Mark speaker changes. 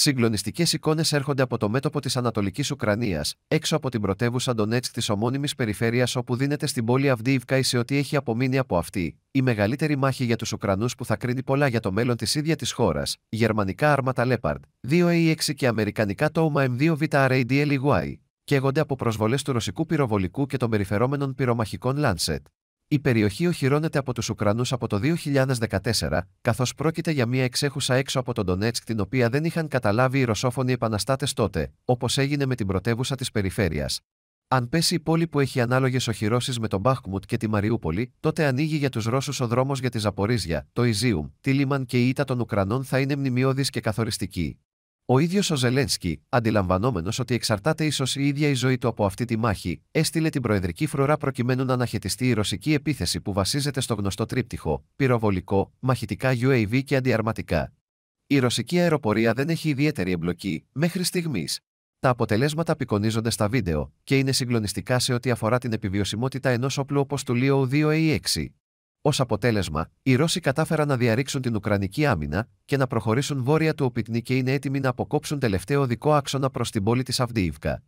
Speaker 1: Συγκλονιστικές εικόνες έρχονται από το μέτωπο της Ανατολικής Ουκρανίας, έξω από την πρωτεύουσα Ντονέτσκ της ομώνυμης περιφέρειας όπου δίνεται στην πόλη ό,τι έχει απομείνει από αυτή, η σε ό,τι έχει απομείνει από αυτή, η μεγαλύτερη μάχη για τους Ουκρανούς που θα κρίνει πολλά για το μέλλον της ίδια της χώρας. Γερμανικά άρματα Leopard, 2A6 και αμερικανικα τομα τόουμα M2 RADLY, καίγονται από προσβολές του ρωσικού πυροβολικού και των περιφερόμενων πυρομαχικών Lancet. Η περιοχή οχυρώνεται από τους Ουκρανούς από το 2014, καθώς πρόκειται για μια εξέχουσα έξω από τον Ντονέτσκ την οποία δεν είχαν καταλάβει οι ρωσόφωνοι επαναστάτες τότε, όπως έγινε με την πρωτεύουσα της περιφέρειας. Αν πέσει η πόλη που έχει ανάλογες οχυρώσεις με τον Μπάχμουτ και τη Μαριούπολη, τότε ανοίγει για τους Ρώσους ο δρόμος για τη Ζαπορίζια, το Ιζίουμ, τη Λίμαν και η ήττα των Ουκρανών θα είναι μνημειώδης και καθοριστική. Ο ίδιος ο Ζελένσκι, αντιλαμβανόμενος ότι εξαρτάται ίσως η ίδια η ζωή του από αυτή τη μάχη, έστειλε την προεδρική φρουρά προκειμένου να αναχαιτιστεί η ρωσική επίθεση που βασίζεται στο γνωστό τρίπτυχο, πυροβολικό, μαχητικά UAV και αντιαρματικά. Η ρωσική αεροπορία δεν έχει ιδιαίτερη εμπλοκή μέχρι στιγμής. Τα αποτελέσματα απεικονίζονται στα βίντεο και είναι συγκλονιστικά σε ό,τι αφορά την επιβιωσιμότητα ενός όπλου όπως του Leo 2A6. Ως αποτέλεσμα, οι Ρώσοι κατάφεραν να διαρρήξουν την Ουκρανική άμυνα και να προχωρήσουν βόρεια του Οπικνή και είναι έτοιμοι να αποκόψουν τελευταίο δικό άξονα προς την πόλη της Αυντίιβκα.